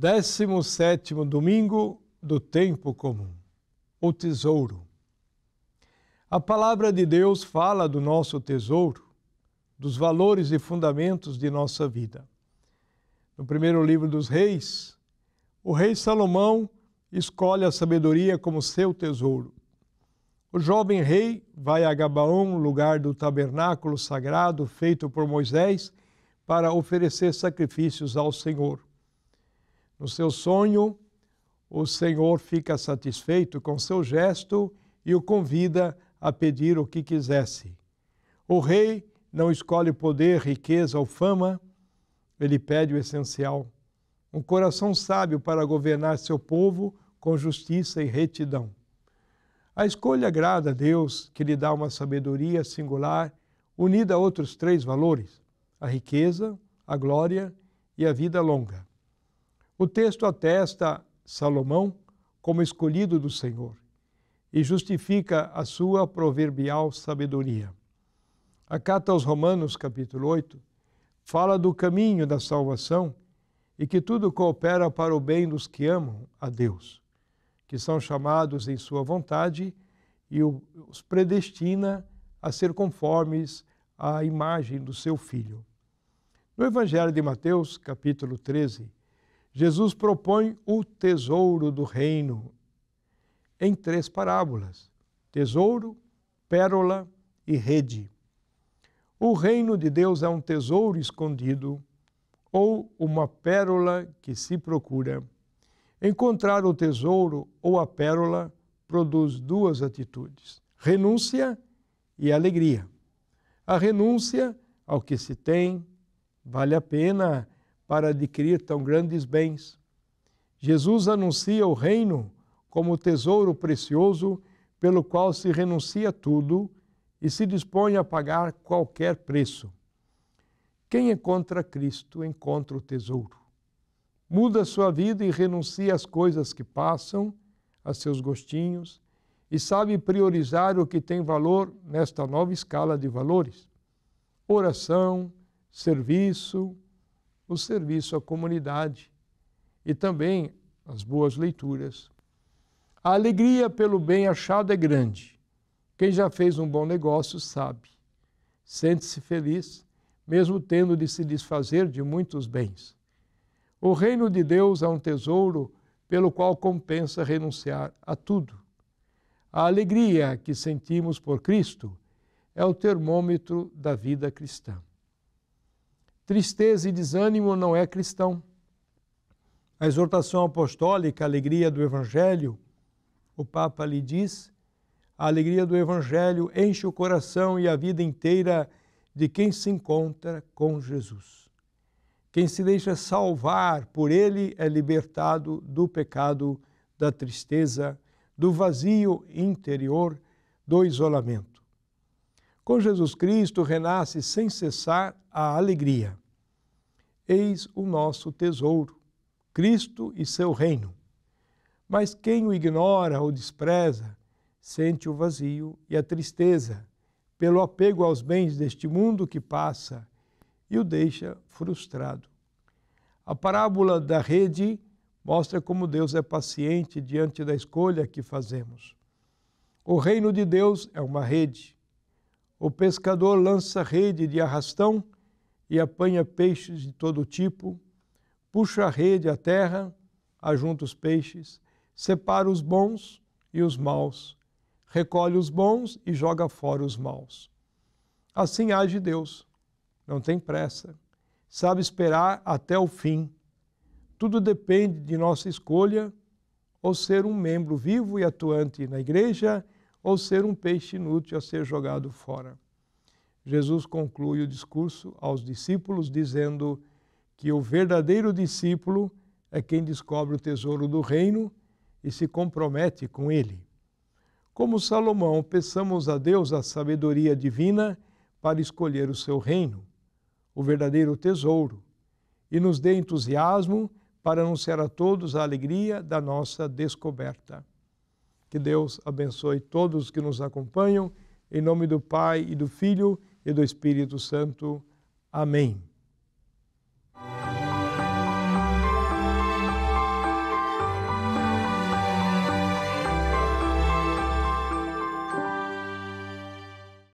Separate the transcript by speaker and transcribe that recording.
Speaker 1: 17 domingo do tempo comum. O tesouro. A palavra de Deus fala do nosso tesouro, dos valores e fundamentos de nossa vida. No primeiro livro dos Reis, o rei Salomão escolhe a sabedoria como seu tesouro. O jovem rei vai a Gabaão, lugar do tabernáculo sagrado feito por Moisés, para oferecer sacrifícios ao Senhor. No seu sonho, o Senhor fica satisfeito com seu gesto e o convida a pedir o que quisesse. O rei não escolhe poder, riqueza ou fama, ele pede o essencial: um coração sábio para governar seu povo com justiça e retidão. A escolha agrada a Deus, que lhe dá uma sabedoria singular, unida a outros três valores: a riqueza, a glória e a vida longa. O texto atesta Salomão como escolhido do Senhor e justifica a sua proverbial sabedoria. A carta aos Romanos, capítulo 8, fala do caminho da salvação e que tudo coopera para o bem dos que amam a Deus, que são chamados em sua vontade e os predestina a ser conformes à imagem do seu Filho. No Evangelho de Mateus, capítulo 13, Jesus propõe o tesouro do reino em três parábolas: tesouro, pérola e rede. O reino de Deus é um tesouro escondido ou uma pérola que se procura. Encontrar o tesouro ou a pérola produz duas atitudes: renúncia e alegria. A renúncia ao que se tem vale a pena para adquirir tão grandes bens. Jesus anuncia o reino como tesouro precioso pelo qual se renuncia tudo e se dispõe a pagar qualquer preço. Quem encontra é Cristo encontra o tesouro. Muda sua vida e renuncia às coisas que passam, a seus gostinhos, e sabe priorizar o que tem valor nesta nova escala de valores: oração, serviço, o serviço à comunidade e também as boas leituras. A alegria pelo bem achado é grande. Quem já fez um bom negócio sabe. Sente-se feliz, mesmo tendo de se desfazer de muitos bens. O reino de Deus é um tesouro pelo qual compensa renunciar a tudo. A alegria que sentimos por Cristo é o termômetro da vida cristã. Tristeza e desânimo não é cristão. A exortação apostólica, a alegria do Evangelho, o Papa lhe diz: a alegria do Evangelho enche o coração e a vida inteira de quem se encontra com Jesus. Quem se deixa salvar por Ele é libertado do pecado, da tristeza, do vazio interior, do isolamento. Com Jesus Cristo renasce sem cessar a alegria. Eis o nosso tesouro, Cristo e seu reino. Mas quem o ignora ou despreza, sente o vazio e a tristeza, pelo apego aos bens deste mundo que passa e o deixa frustrado. A parábola da rede mostra como Deus é paciente diante da escolha que fazemos. O reino de Deus é uma rede. O pescador lança rede de arrastão e apanha peixes de todo tipo, puxa a rede à terra, ajunta os peixes, separa os bons e os maus, recolhe os bons e joga fora os maus. Assim age Deus, não tem pressa, sabe esperar até o fim. Tudo depende de nossa escolha ou ser um membro vivo e atuante na igreja ou ser um peixe inútil a ser jogado fora. Jesus conclui o discurso aos discípulos dizendo que o verdadeiro discípulo é quem descobre o tesouro do reino e se compromete com ele. Como Salomão, peçamos a Deus a sabedoria divina para escolher o seu reino, o verdadeiro tesouro, e nos dê entusiasmo para anunciar a todos a alegria da nossa descoberta. Que Deus abençoe todos que nos acompanham. Em nome do Pai e do Filho e do Espírito Santo. Amém.